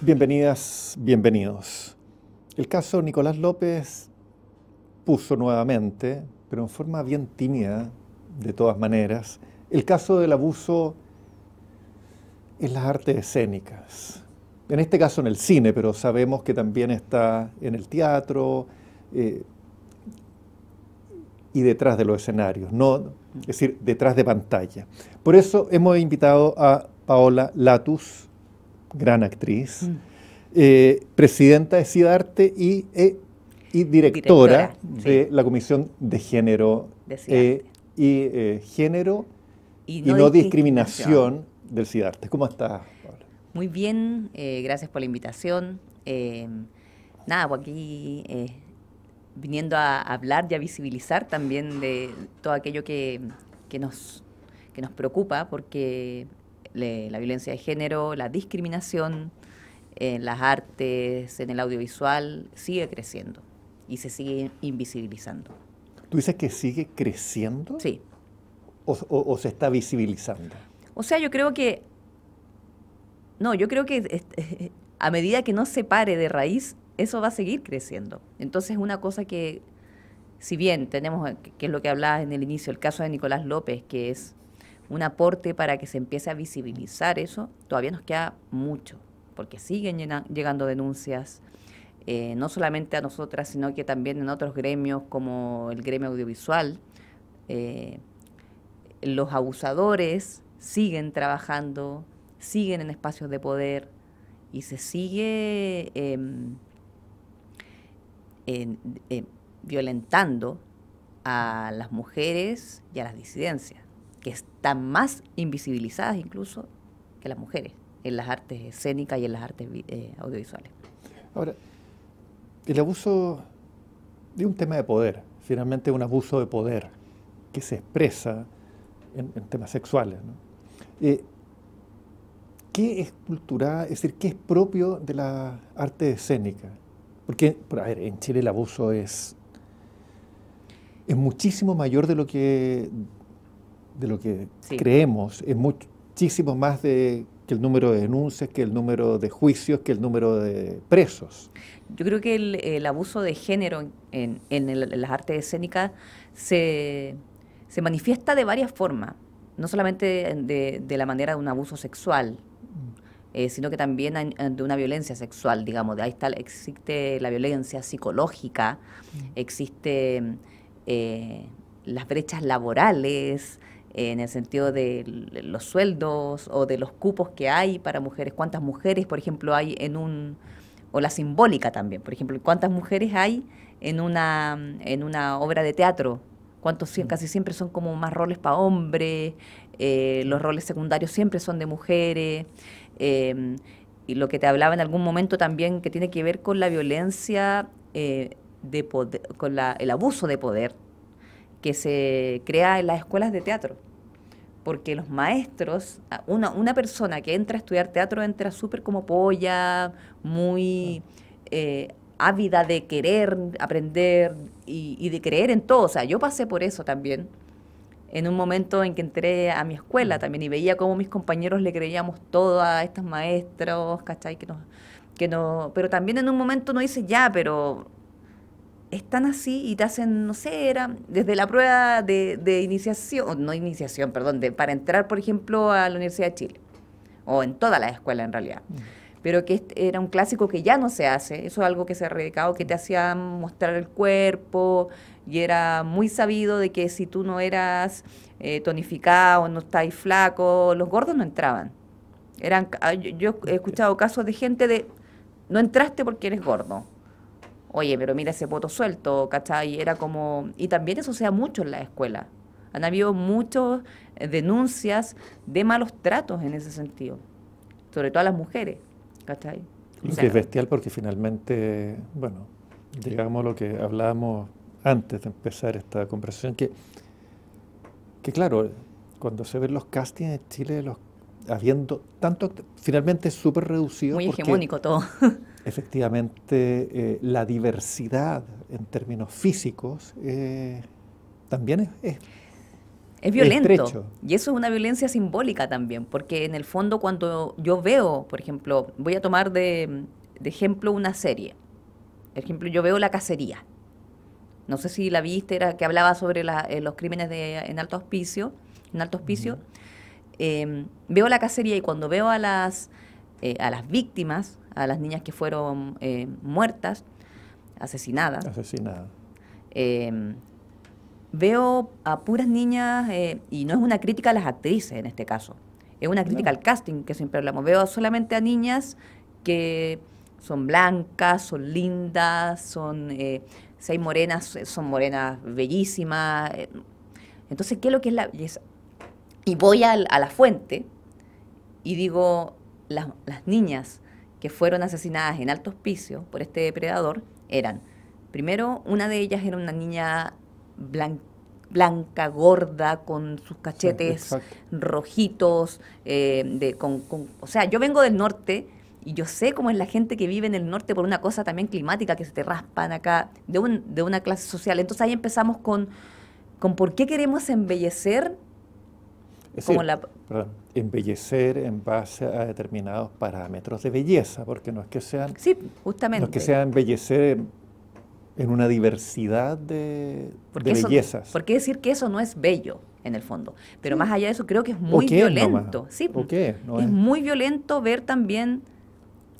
Bienvenidas, bienvenidos. El caso Nicolás López puso nuevamente, pero en forma bien tímida, de todas maneras, el caso del abuso en las artes escénicas. En este caso en el cine, pero sabemos que también está en el teatro, eh, y detrás de los escenarios, no, es decir, detrás de pantalla. Por eso hemos invitado a Paola Latus, gran actriz, mm. eh, presidenta de CIDARTE y, eh, y directora, de la Comisión de Género eh, y Género y no, discriminación. del CIDARTE. ¿Cómo estás, Paola? Muy bien, gracias por la invitación. nada, por pues aquí viniendo a hablar y a visibilizar también de todo aquello que, nos, que nos preocupa, porque la violencia de género, la discriminación en eh, las artes, en el audiovisual, sigue creciendo y se sigue invisibilizando. ¿Tú dices que sigue creciendo? Sí. o se está visibilizando? O sea, yo creo que... No, yo creo que a medida que no se pare de raíz, eso va a seguir creciendo. Entonces, una cosa que, si bien tenemos, que es lo que hablabas en el inicio, el caso de Nicolás López, que es un aporte para que se empiece a visibilizar eso, todavía nos queda mucho, porque siguen llegando denuncias, eh, no solamente a nosotras, sino que también en otros gremios como el gremio audiovisual. Eh, los abusadores siguen trabajando, siguen en espacios de poder y se sigue... Em, violentando a las mujeres y a las disidencias, que están más invisibilizadas incluso que las mujeres en las artes escénicas y en las artes eh, audiovisuales. Ahora, el abuso de un tema de poder, finalmente un abuso de poder que se expresa en, temas sexuales. Eh, ¿Qué es cultural, es decir, qué es propio de la arte escénica? Porque, a ver, en Chile el abuso es, es muchísimo mayor de lo que, de lo que creemos, es muchísimo más de, que el número de denuncias, que el número de juicios, que el número de presos. Yo creo que el, abuso de género en, las artes escénicas se, se manifiesta de varias formas, no solamente de la manera de un abuso sexual, eh, sino que también hay, eh, de una violencia sexual, digamos. De ahí está, existe la violencia psicológica, mm. existe eh, las brechas laborales, en el sentido de los sueldos o de los cupos que hay para mujeres, cuántas mujeres, por ejemplo, hay en un, o la simbólica también, por ejemplo, cuántas mujeres hay en una, en una obra de teatro, cuántos mm. casi siempre son como más roles para hombres, los roles secundarios siempre son de mujeres. Em, y lo que te hablaba en algún momento también que tiene que ver con la violencia eh, de con la, el abuso de poder que se crea en las escuelas de teatro. Porque los maestros, una, una persona que entra a estudiar teatro entra súper como polla, muy eh, ávida de querer aprender y, de creer en todo. O sea, yo pasé por eso también en un momento en que entré a mi escuela mm. también y veía cómo mis compañeros le creíamos todo a estos maestros, ¿cachai? Que no, que no, pero también en un momento no hice ya, pero están así y te hacen, no sé, era desde la prueba de, iniciación, no iniciación, perdón, de, para entrar, por ejemplo, a la Universidad de Chile, o en toda la escuela en realidad. Mm. pero que este era un clásico que ya no se hace. Eso es algo que se ha erradicado, que te hacía mostrar el cuerpo, y era muy sabido de que si tú no eras eh, tonificado, no estáis flaco, los gordos no entraban. Eran, ah, yo he escuchado casos de gente de, no entraste porque eres gordo. Oye, pero mira ese voto suelto, ¿cachai? Era como, y también eso se mucho en la escuela. Han habido muchas eh, denuncias de malos tratos en ese sentido, sobre todo a las mujeres, ¿cachai? Lo que es bestial porque finalmente, bueno, digamos lo que hablábamos antes de empezar esta conversación, que, que claro, cuando se ven los castings en Chile, los, habiendo tanto, finalmente súper reducido. Muy hegemónico todo. efectivamente, eh, la diversidad en términos físicos eh, también es, es es violento. Y eso es una violencia simbólica también, porque en el fondo cuando yo veo, por ejemplo, voy a tomar de, de ejemplo una serie. Por ejemplo, yo veo La Cacería no sé si la viste, era que hablaba sobre eh, los crímenes de, en alto auspicio, en alto hospicio. Em, veo la cacería y cuando veo a las, eh, a las víctimas, a las niñas que fueron eh, muertas, asesinadas, em, veo a puras niñas, y no es una crítica a las actrices en este caso, es una crítica al casting que siempre hablamos. Veo solamente a niñas que son blancas, son lindas, son si hay morenas, eh, son morenas bellísimas. Eh, entonces, ¿qué es lo que es la belleza? Y voy a, la fuente y digo, las, niñas que fueron asesinadas en alto hospicio por este depredador eran, primero, una de ellas era una niña blanca gorda, con sus cachetes rojitos, eh, de, o sea, yo vengo del norte y yo sé cómo es la gente que vive en el norte por una cosa también climática, que se te raspan acá, de, un, de una clase social. Entonces ahí empezamos con, con por qué queremos embellecer. como embellecer en base a determinados parámetros de belleza, porque no es que sean. Sí, justamente. que sea embellecer en una diversidad de, bellezas. Porque decir que eso no es bello? en el fondo. Pero más allá de eso, creo que es muy violento. Sí, porque es, muy violento ver también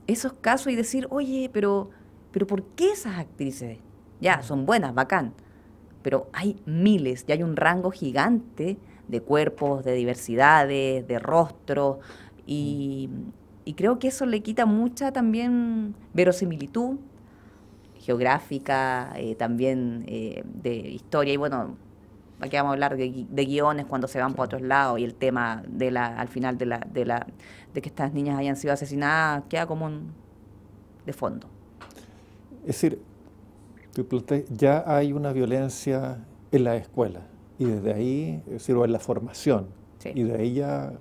esos casos y decir, oye, pero, pero ¿por qué esas actrices? Ya, son buenas, bacán. Pero hay miles, y hay un rango gigante de cuerpos, de diversidades, de rostros, y, creo que eso le quita mucha también verosimilitud geográfica, eh, también eh, de historia, y bueno, aquí vamos a hablar de, guiones cuando se van por otros lados y el tema de la, al final de que estas niñas hayan sido asesinadas queda como un de fondo. Es decir, ya hay una violencia en la escuela y desde ahí, es o en la formación, y de ahí ya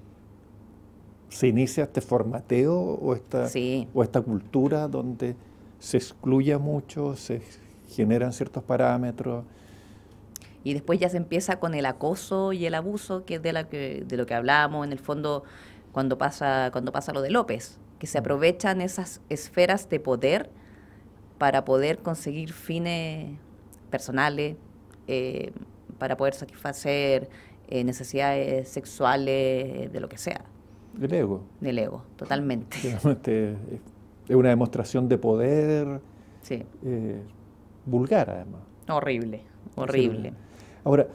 se inicia este formateo o esta, o esta cultura donde se excluye mucho, se generan ciertos parámetros, y después ya se empieza con el acoso y el abuso, que es de, la que, de lo que hablábamos en el fondo cuando pasa, cuando pasa lo de López, que se mm. aprovechan esas esferas de poder para poder conseguir fines personales, eh, para poder satisfacer eh, necesidades sexuales, de lo que sea. Del ego. Del ego, totalmente. es una demostración de poder eh, vulgar, además. Horrible, horrible. Ahora,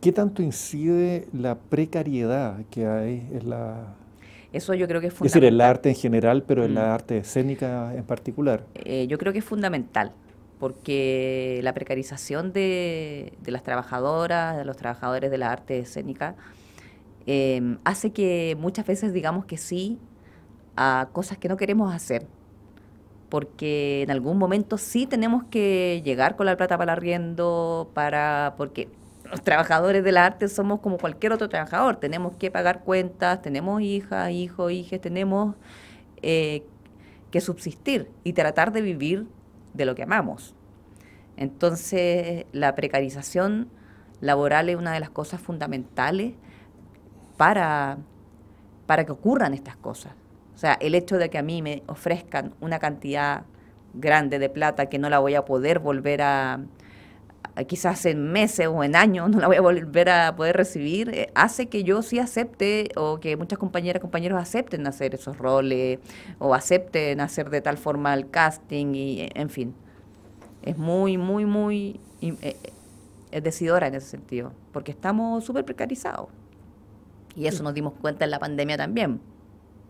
¿qué tanto incide la precariedad que hay en la... Eso yo creo que es fundamental. Es decir, el arte en general, pero en la mm. arte escénica en particular. Eh, yo creo que es fundamental, porque la precarización de, las trabajadoras, de los trabajadores de la arte escénica, eh, hace que muchas veces digamos que sí a cosas que no queremos hacer porque en algún momento sí tenemos que llegar con la plata para el arriendo, para, porque los trabajadores del arte somos como cualquier otro trabajador, tenemos que pagar cuentas, tenemos hijas, hijos, hijes, tenemos eh, que subsistir y tratar de vivir de lo que amamos. Entonces, la precarización laboral es una de las cosas fundamentales para que ocurran estas cosas. O sea, el hecho de que a mí me ofrezcan una cantidad grande de plata que no la voy a poder volver a, quizás en meses o en años, no la voy a volver a poder recibir, eh, hace que yo sí acepte o que muchas compañeras, compañeros acepten hacer esos roles o acepten hacer de tal forma el casting y, en fin. Es muy, muy, muy eh, eh, es decidora en ese sentido, porque estamos súper precarizados. Y eso nos dimos cuenta en la pandemia también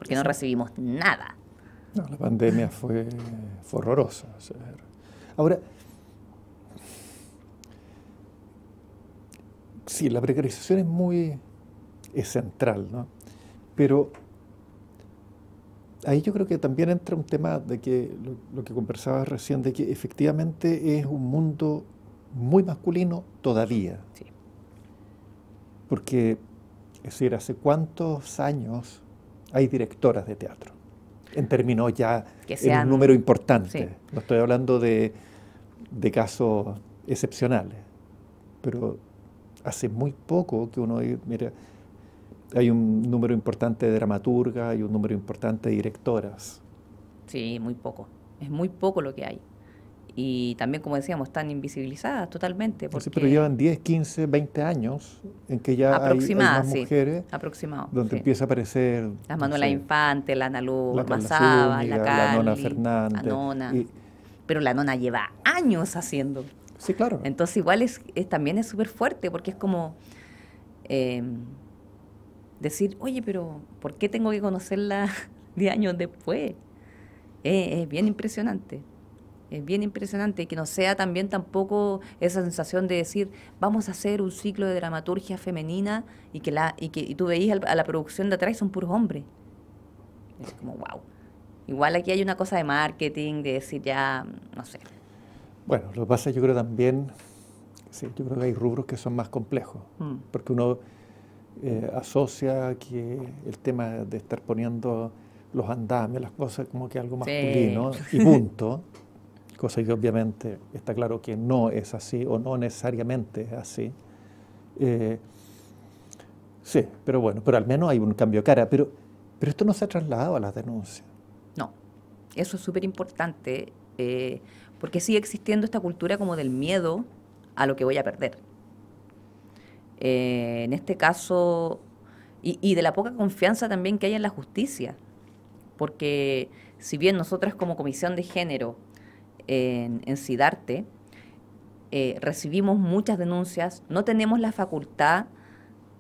porque no recibimos nada. la pandemia fue, horrorosa. Ahora, sí, la precarización es muy es central, ¿no? Pero ahí yo creo que también entra un tema de que lo, que conversabas recién, de que efectivamente es un mundo muy masculino todavía. Sí. Porque, es decir, hace cuántos años hay directoras de teatro, en términos ya en un número importante. No estoy hablando de, de casos excepcionales, pero hace muy poco que uno mira, hay un número importante de dramaturgas, hay un número importante de directoras. Sí, muy poco. Es muy poco lo que hay y también, como decíamos, están invisibilizadas totalmente. sí, pero llevan 10, 15, 20 años en que ya hay, más Sí, aproximado. Donde empieza a aparecer. Las Manuela Infante, la Ana Luz, la Masaba, la, Cali, la Nona Fernández. La nona. pero la Nona lleva años haciendo. Sí, claro. Entonces, igual es, también es súper fuerte porque es como. Em, decir, oye, pero ¿por qué tengo que conocerla 10 años después? es bien impresionante es bien impresionante, que no sea también tampoco esa sensación de decir, vamos a hacer un ciclo de dramaturgia femenina y que la y que y tú veís a la producción de atrás son puros hombres. Es como, wow. Igual aquí hay una cosa de marketing, de decir ya, no sé. Bueno, lo que pasa yo creo también, sí, yo creo que hay rubros que son más complejos, mm. porque uno eh, asocia que el tema de estar poniendo los andamios, las cosas como que algo masculino y punto cosa que obviamente está claro que no es así o no necesariamente es así. Eh, sí, pero bueno, pero al menos hay un cambio de cara. Pero, pero esto no se ha trasladado a las denuncias. No, eso es súper importante eh, porque sigue existiendo esta cultura como del miedo a lo que voy a perder. Eh, en este caso, y, y de la poca confianza también que hay en la justicia, porque si bien nosotras como Comisión de Género en, en Sidarte, eh, recibimos muchas denuncias, no tenemos la facultad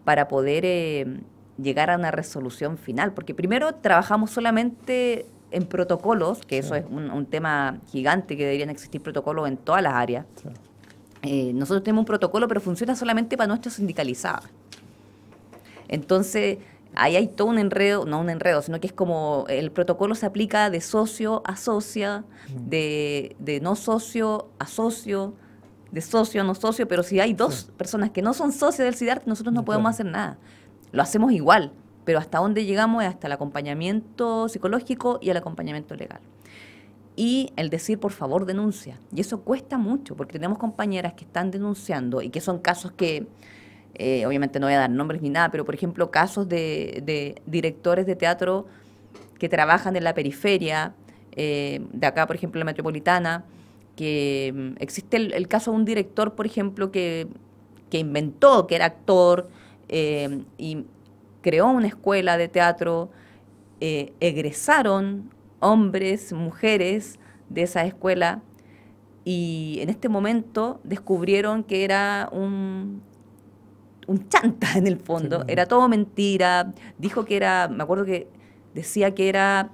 para poder eh, llegar a una resolución final, porque primero trabajamos solamente en protocolos, que eso es un, tema gigante, que deberían existir protocolos en todas las áreas. Eh, nosotros tenemos un protocolo, pero funciona solamente para nuestros sindicalizados. Entonces, ahí hay todo un enredo, no un enredo, sino que es como el protocolo se aplica de socio a socia, de, no socio a socio, de socio a no socio, pero si hay dos personas que no son socias del Cidart, nosotros no podemos hacer nada. Lo hacemos igual, pero hasta dónde llegamos es hasta el acompañamiento psicológico y el acompañamiento legal. Y el decir, por favor, denuncia. Y eso cuesta mucho, porque tenemos compañeras que están denunciando y que son casos que eh, obviamente no voy a dar nombres ni nada, pero por ejemplo casos de, directores de teatro que trabajan en la periferia, eh, de acá por ejemplo la metropolitana, que mm, existe el, caso de un director, por ejemplo, que, inventó, que era actor eh, y creó una escuela de teatro, egresaron hombres, mujeres de esa escuela y en este momento descubrieron que era un, un chanta en el fondo, era todo mentira, dijo que era, me acuerdo que decía que era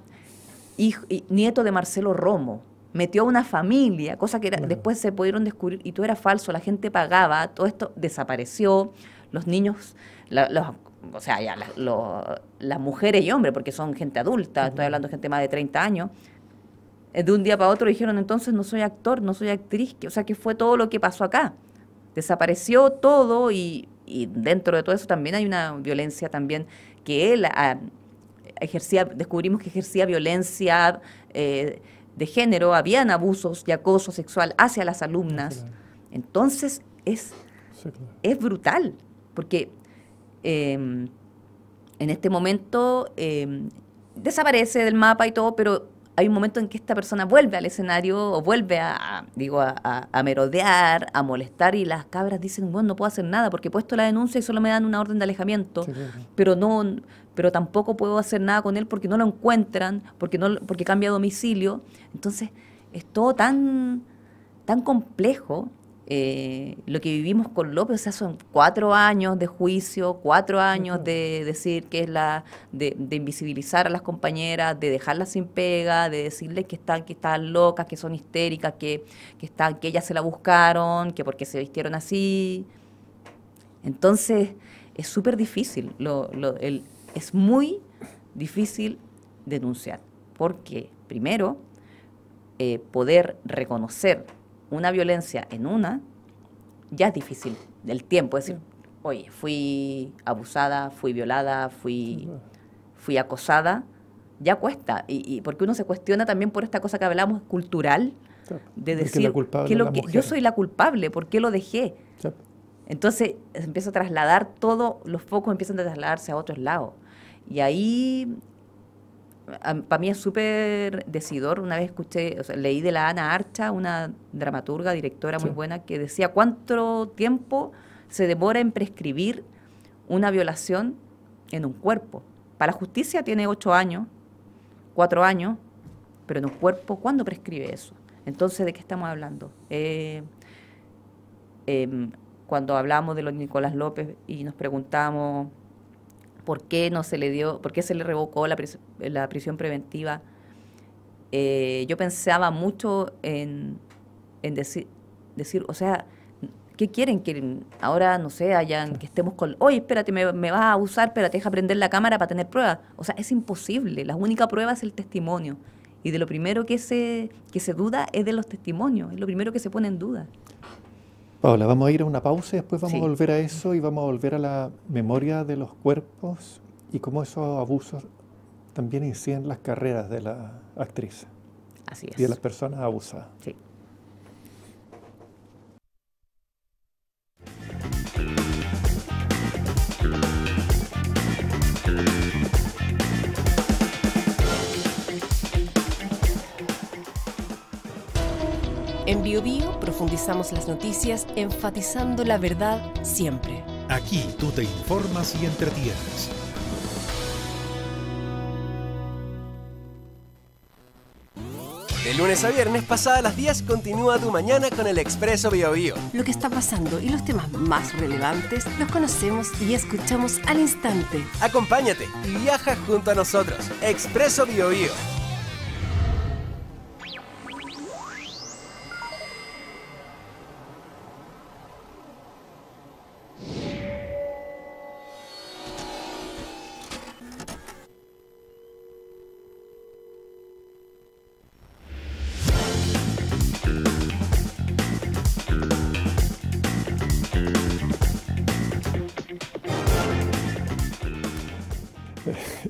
hijo, nieto de Marcelo Romo, metió a una familia, cosa que después se pudieron descubrir y todo era falso, la gente pagaba, todo esto desapareció, los niños, o sea, ya las mujeres y hombres, porque son gente adulta, estoy hablando de gente más de 30 años, eh, de un día para otro dijeron entonces no soy actor, no soy actriz, o sea, que fue todo lo que pasó acá. Desapareció todo y y dentro de todo eso también hay una violencia también que él ejercía, descubrimos que ejercía violencia eh, de género, habían abusos y acoso sexual hacia las alumnas. Entonces es, es brutal, porque em, en este momento em, desaparece del mapa y todo, pero hay un momento en que esta persona vuelve al escenario o vuelve a, digo, a, merodear, a molestar y las cabras dicen, bueno, no puedo hacer nada porque he puesto la denuncia y solo me dan una orden de alejamiento, pero no pero tampoco puedo hacer nada con él porque no lo encuentran, porque no porque cambia domicilio. Entonces, es todo tan tan complejo eh, lo que vivimos con López, o sea, son cuatro años de juicio, cuatro años de decir que es la, de, invisibilizar a las compañeras, de dejarlas sin pega, de decirles que están, que están locas, que son histéricas, que, están, que ellas se la buscaron, que porque se vistieron así. Entonces, es súper difícil, es muy difícil denunciar, porque primero, eh, poder reconocer una violencia en una, ya es difícil el tiempo. Es decir, mm. oye, fui abusada, fui violada, fui, fui acosada, ya cuesta. Y, porque uno se cuestiona también por esta cosa que hablamos cultural, de decir, que lo que, yo soy la culpable, ¿por qué lo dejé? Entonces empieza a trasladar todo, los focos empiezan a trasladarse a otros lados. Y ahí para mí es súper decidor. Una vez escuché, o sea, leí de la Ana Archa, una dramaturga, directora muy buena, que decía cuánto tiempo se demora en prescribir una violación en un cuerpo. Para la justicia tiene ocho años, cuatro años, pero en un cuerpo, ¿cuándo prescribe eso? Entonces, ¿de qué estamos hablando? Eh, em, cuando hablamos de los Nicolás López y nos preguntamos por qué no se le dio, por qué se le revocó la, la prisión preventiva. Eh, yo pensaba mucho en, decir, decir, o sea, ¿qué quieren? Que ahora, no sé, hayan, que estemos con, oye, espérate, me, vas a abusar, espérate, deja prender la cámara para tener pruebas. O sea, es imposible. La única prueba es el testimonio. Y de lo primero que se, que se duda es de los testimonios, es lo primero que se pone en duda. Paula, vamos a ir a una pausa y después vamos a volver a eso y vamos a volver a la memoria de los cuerpos y cómo esos abusos también inciden las carreras de la actriz y de las personas abusadas. En BioBio profundizamos las noticias enfatizando la verdad siempre. Aquí tú te informas y entretienes. De lunes a viernes, pasadas las 10, continúa tu mañana con el Expreso BioBio. Lo que está pasando y los temas más relevantes los conocemos y escuchamos al instante. Acompáñate y viaja junto a nosotros. Expreso BioBio.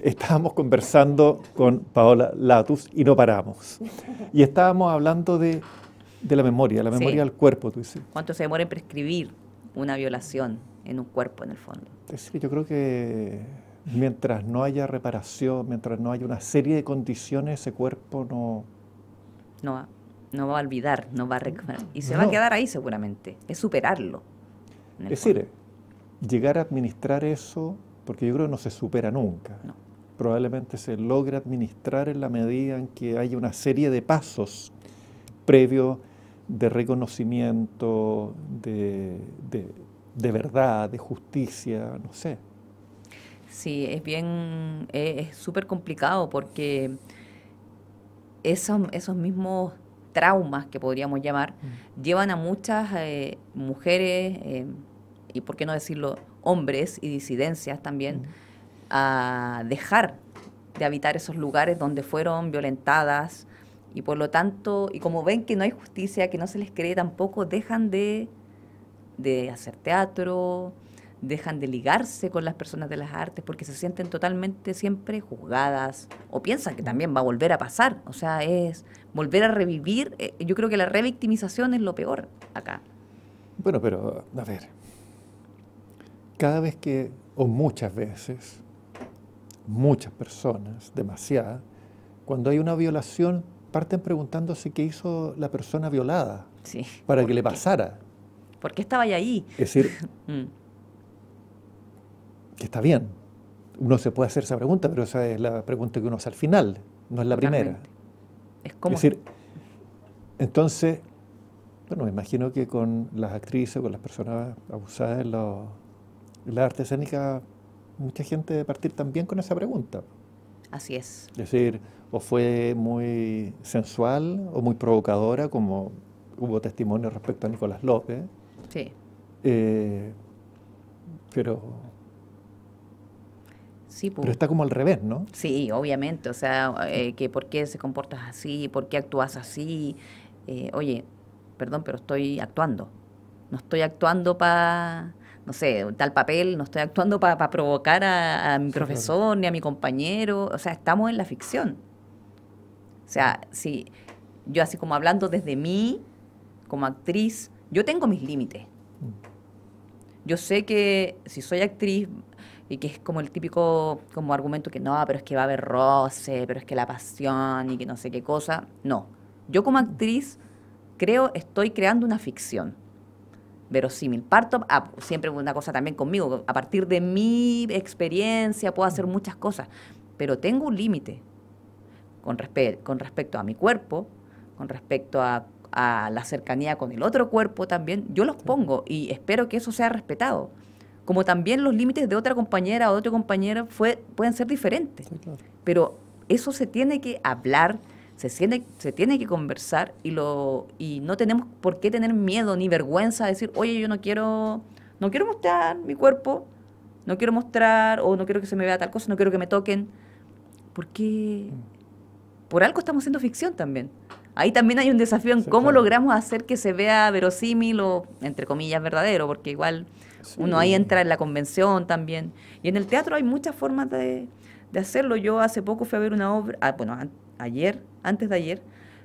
estábamos conversando con Paola Latus y no paramos. Y estábamos hablando de, la memoria, la memoria del cuerpo, tú dices. ¿Cuánto se demora en prescribir una violación en un cuerpo, en el fondo? Es que yo creo que mientras no haya reparación, mientras no haya una serie de condiciones, ese cuerpo no... No va, no va a olvidar, no va a recuperar. Y se va a quedar ahí seguramente. Es superarlo. Es decir, llegar a administrar eso, porque yo creo que no se supera nunca. No probablemente se logre administrar en la medida en que haya una serie de pasos previos de reconocimiento, de, verdad, de justicia, no sé. Sí, es bien, es súper complicado porque esos, mismos traumas que podríamos llamar mm. llevan a muchas eh, mujeres, eh, y por qué no decirlo, hombres y disidencias también. Mm a dejar de habitar esos lugares donde fueron violentadas y por lo tanto, y como ven que no hay justicia, que no se les cree tampoco, dejan de, hacer teatro, dejan de ligarse con las personas de las artes porque se sienten totalmente siempre juzgadas o piensan que también va a volver a pasar. O sea, es volver a revivir. Eh, yo creo que la revictimización es lo peor acá. Bueno, pero a ver, cada vez que, o muchas veces, muchas personas, demasiadas, cuando hay una violación parten preguntándose qué hizo la persona violada para que le pasara. ¿Por qué estaba ahí? Es decir, mm. que está bien. Uno se puede hacer esa pregunta, pero esa es la pregunta que uno hace al final, no es la primera. Es, como... es decir, entonces, bueno, me imagino que con las actrices, con las personas abusadas en la arte escénica mucha gente debe partir también con esa pregunta. Así es. Es decir, o fue muy sensual o muy provocadora, como hubo testimonio respecto a Nicolás López. Sí. Eh, pero. Sí, Pero está como al revés, ¿no? Sí, obviamente. O sea, eh, que por qué se comportas así, por qué actúas así. Eh, oye, perdón, pero estoy actuando. No estoy actuando para no sé, tal papel, no estoy actuando para provocar a, mi profesor ni a mi compañero, o sea, estamos en la ficción. O sea, si yo así como hablando desde mí, como actriz, yo tengo mis límites. Mm. Yo sé que si soy actriz y que es como el típico como argumento que no, pero es que va a haber roce, pero es que la pasión y que no sé qué cosa, no. Yo como mm. actriz creo estoy creando una ficción verosímil. Parto, ah, siempre una cosa también conmigo, a partir de mi experiencia puedo hacer muchas cosas, pero tengo un límite con, con respecto a mi cuerpo, con respecto a, la cercanía con el otro cuerpo también, yo los pongo y espero que eso sea respetado. Como también los límites de otra compañera o otro compañero pueden ser diferentes. Pero eso se tiene que hablar, se, tiene que conversar y, no tenemos por qué tener miedo ni vergüenza de decir, oye, yo no quiero, no quiero mostrar mi cuerpo, no quiero mostrar o no quiero que se me vea tal cosa, no quiero que me toquen. Porque por algo estamos haciendo ficción también. Ahí también hay un desafío en cómo logramos hacer que se vea verosímil o, entre comillas, verdadero, porque igual uno ahí entra en la convención también. Y en el teatro hay muchas formas de, hacerlo. Yo hace poco fui a ver una obra, ah, bueno, ayer antes de ayer,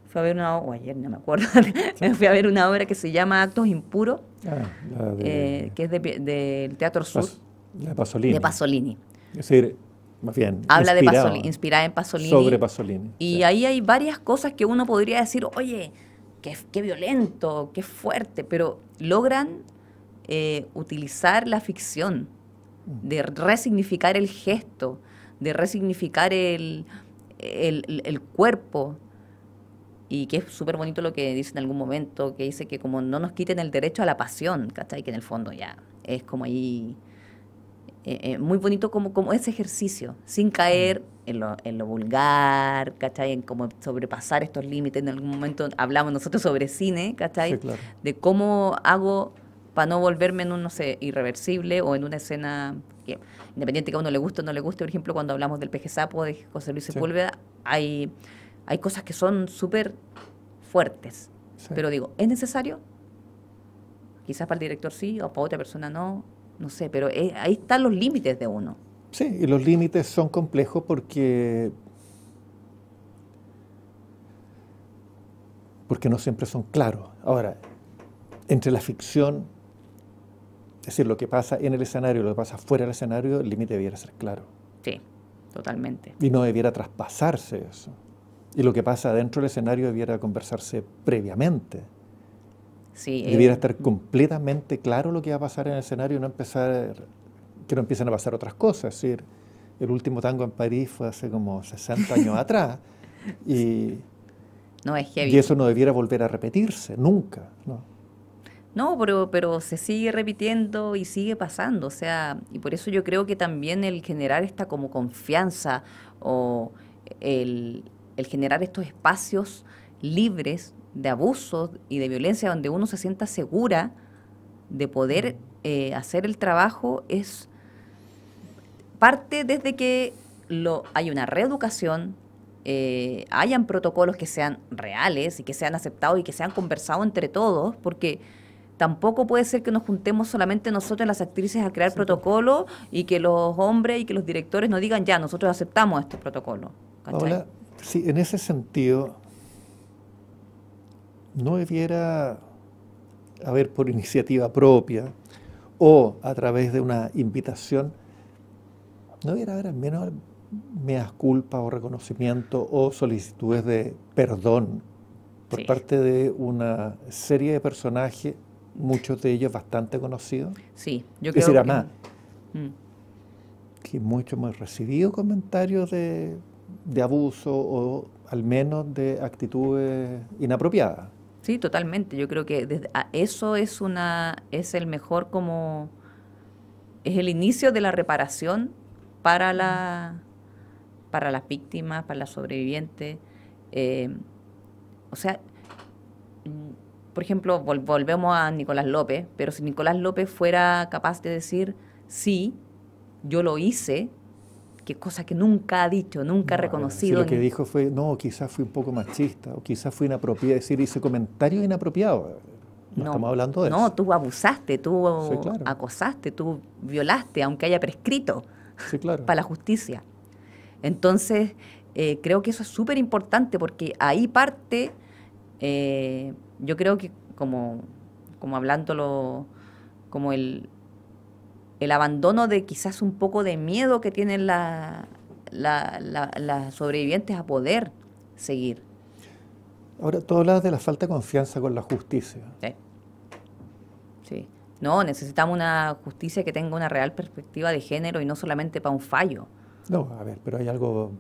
fui a ver una o ayer, no me acuerdo, fui a ver una obra que se llama Actos Impuros, ah, eh, que es del Teatro Sur. De Pasolini. Es decir, más bien. Habla de Pasolini, inspirada en Pasolini. Sobre Pasolini. Y ahí hay varias cosas que uno podría decir, oye, qué, qué violento, qué fuerte, pero logran eh, utilizar la ficción, mm. de resignificar el gesto, de resignificar el, el, cuerpo, y que es súper bonito lo que dice en algún momento, que dice que como no nos quiten el derecho a la pasión, ¿cachai? Que en el fondo ya es como ahí... Eh, eh, muy bonito como, como ese ejercicio, sin caer mm. en lo, en lo vulgar, ¿cachai? En cómo sobrepasar estos límites. En algún momento hablamos nosotros sobre cine, ¿cachai? De cómo hago para no volverme en un, no sé, irreversible o en una escena que independiente que a uno le guste o no le guste, por ejemplo, cuando hablamos del peje sapo de José Luis Sepúlveda, hay, hay cosas que son súper fuertes. Pero digo, ¿es necesario? Quizás para el director sí, o para otra persona no, no sé, pero eh, ahí están los límites de uno. Sí, y los límites son complejos porque porque no siempre son claros. Ahora, entre la ficción es decir, lo que pasa en el escenario y lo que pasa fuera del escenario, el límite debiera ser claro. Sí, totalmente. Y no debiera traspasarse eso. Y lo que pasa dentro del escenario debiera conversarse previamente. Sí, eh, debiera estar completamente claro lo que va a pasar en el escenario y no empezar, que no empiecen a pasar otras cosas. Es decir, el último tango en París fue hace como 60 años atrás. Y, no, y eso no debiera volver a repetirse, nunca. ¿no? No, pero, pero se sigue repitiendo y sigue pasando, o sea, y por eso yo creo que también el generar esta como confianza o el, generar estos espacios libres de abusos y de violencia donde uno se sienta segura de poder eh, hacer el trabajo es parte desde que lo, hay una reeducación, eh, hayan protocolos que sean reales y que sean aceptados y que sean conversados entre todos, porque tampoco puede ser que nos juntemos solamente nosotros las actrices a crear pues. protocolo protocolos y que los hombres y que los directores nos digan ya, nosotros aceptamos este protocolo. Ahora, en ese sentido, no debiera haber por iniciativa propia o a través de una invitación, no debiera haber al menos meas culpa o reconocimiento o solicitudes de perdón por parte de una serie de personajes muchos de ellos bastante conocidos. Sí, yo creo es decir, además, mm. que... muchos hemos recibido comentarios de, abuso o al menos de actitudes inapropiadas. Sí, totalmente. Yo creo que eso es una es el mejor como es el inicio de la reparación para la para las víctimas, para las sobrevivientes. Eh, o sea, por ejemplo, volvemos a Nicolás López, pero si Nicolás López fuera capaz de decir, sí, yo lo hice, que cosa que nunca ha dicho, nunca ha reconocido. Si lo que dijo fue, no, quizás fue un poco machista, o quizás fue inapropiado, decir, hice comentarios inapropiados. No, estamos hablando de eso. No, tú abusaste, tú acosaste, tú violaste, aunque haya prescrito para la justicia. Entonces, eh, creo que eso es súper importante porque ahí parte eh, yo creo que como, como hablándolo, como el, el abandono de quizás un poco de miedo que tienen la, las sobrevivientes a poder seguir. Ahora, tú hablas de la falta de confianza con la justicia. Sí. sí. No, necesitamos una justicia que tenga una real perspectiva de género y no solamente para un fallo. No, a ver, pero hay algo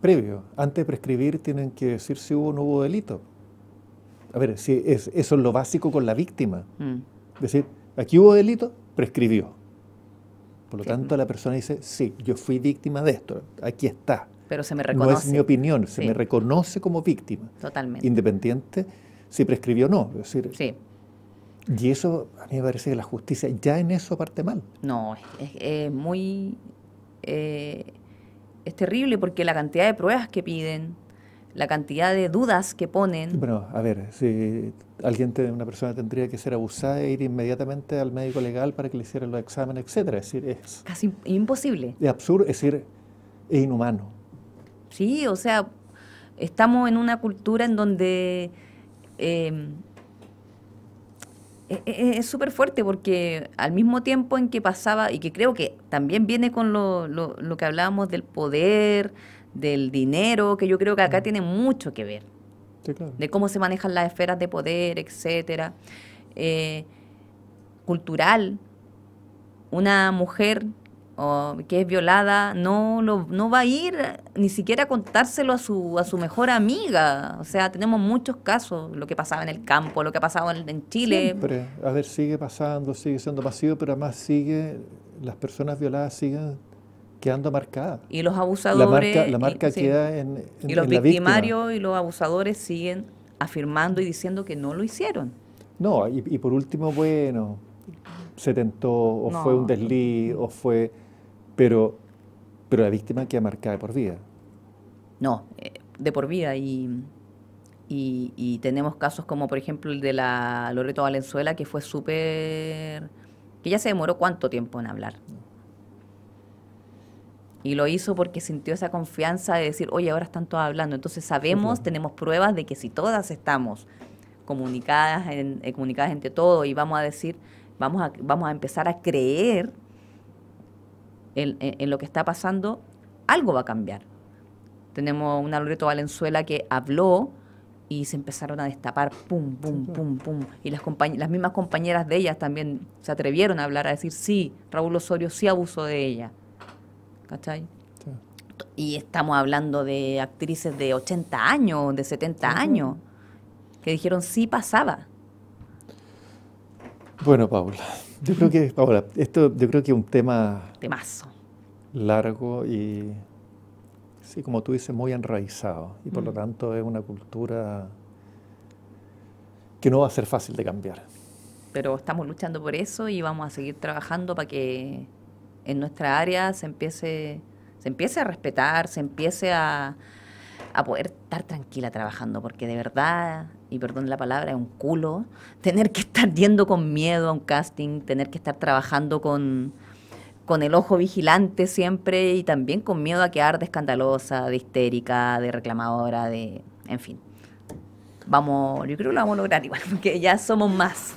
previo. Antes de prescribir tienen que decir si hubo o no hubo delito. A ver, si eso es lo básico con la víctima. Mm. Es decir, aquí hubo delito, prescribió. Por lo tanto, la persona dice, sí, yo fui víctima de esto, aquí está. Pero se me reconoce. No es mi opinión, se me reconoce como víctima. Totalmente. Independiente si prescribió o no. decir, sí. Y eso, a mí me parece que la justicia ya en eso parte mal. No, es, muy... Eh, es terrible porque la cantidad de pruebas que piden, la cantidad de dudas que ponen. Bueno, a ver, si alguien, una persona tendría que ser abusada e ir inmediatamente al médico legal para que le hicieran los exámenes, etcétera, es decir, es casi imposible. Es absurdo, es decir, es inhumano. Sí, o sea, estamos en una cultura en donde em, e, e, e, es súper fuerte porque al mismo tiempo en que pasaba, y que creo que también viene con lo, lo, lo que hablábamos del poder, del dinero, que yo creo que acá tiene mucho que ver. De cómo se manejan las esferas de poder, etcétera. Eh, cultural. Una mujer que es violada no, va a ir ni siquiera a contárselo a su, a su mejor amiga. O sea, tenemos muchos casos, lo que pasaba en el campo, lo que ha pasado en, Chile. Siempre, a ver, sigue pasando, sigue siendo pasivo, pero además sigue, las personas violadas siguen quedando marcada. Y los abusadores... La marca, queda en, Y los victimarios y los abusadores siguen afirmando y diciendo que no lo hicieron. No, y, por último, bueno, se tentó, o fue un desliz, o fue... Pero, pero la víctima queda marcada de por vida. No, eh, de por vida. Y, y, tenemos casos como, por ejemplo, el de la Loreto Valenzuela, que fue súper... que ya se demoró cuánto tiempo en hablar. Y lo hizo porque sintió esa confianza de decir, oye, ahora están todas hablando. Entonces sabemos, tenemos pruebas de que si todas estamos comunicadas, eh, comunicadas entre todos y vamos a decir, vamos a, vamos a empezar a creer en, lo que está pasando, algo va a cambiar. Tenemos una Loreto Valenzuela que habló y se empezaron a destapar, pum, pum, pum, pum. Y las, las mismas compañeras de ellas también se atrevieron a hablar, a decir, sí, Raúl Osorio sí abusó de ella. ¿cachai? Y estamos hablando de actrices de 80 años, de 70 años, que dijeron sí pasaba. Bueno, Paula, yo creo que, Paula, esto yo creo que es un tema... Largo y, sí, como tú dices, muy enraizado. Y por lo mm. tanto es una cultura que no va a ser fácil de cambiar. Pero estamos luchando por eso y vamos a seguir trabajando para que en nuestra área se empiece, se empiece a respetar, se empiece a, poder estar tranquila trabajando, porque de verdad, y perdón la palabra, es un culo, tener que estar yendo con miedo a un casting, tener que estar trabajando con, con el ojo vigilante siempre y también con miedo a quedar de escandalosa, de histérica, de reclamadora, de... en fin. Vamos, yo creo que lo vamos a lograr igual, porque ya somos más.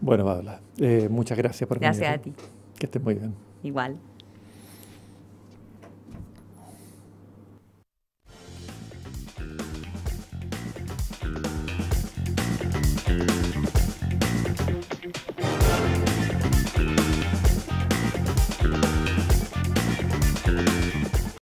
Bueno, eh, muchas gracias por Gracias a ti. Que te muy bien. Igual.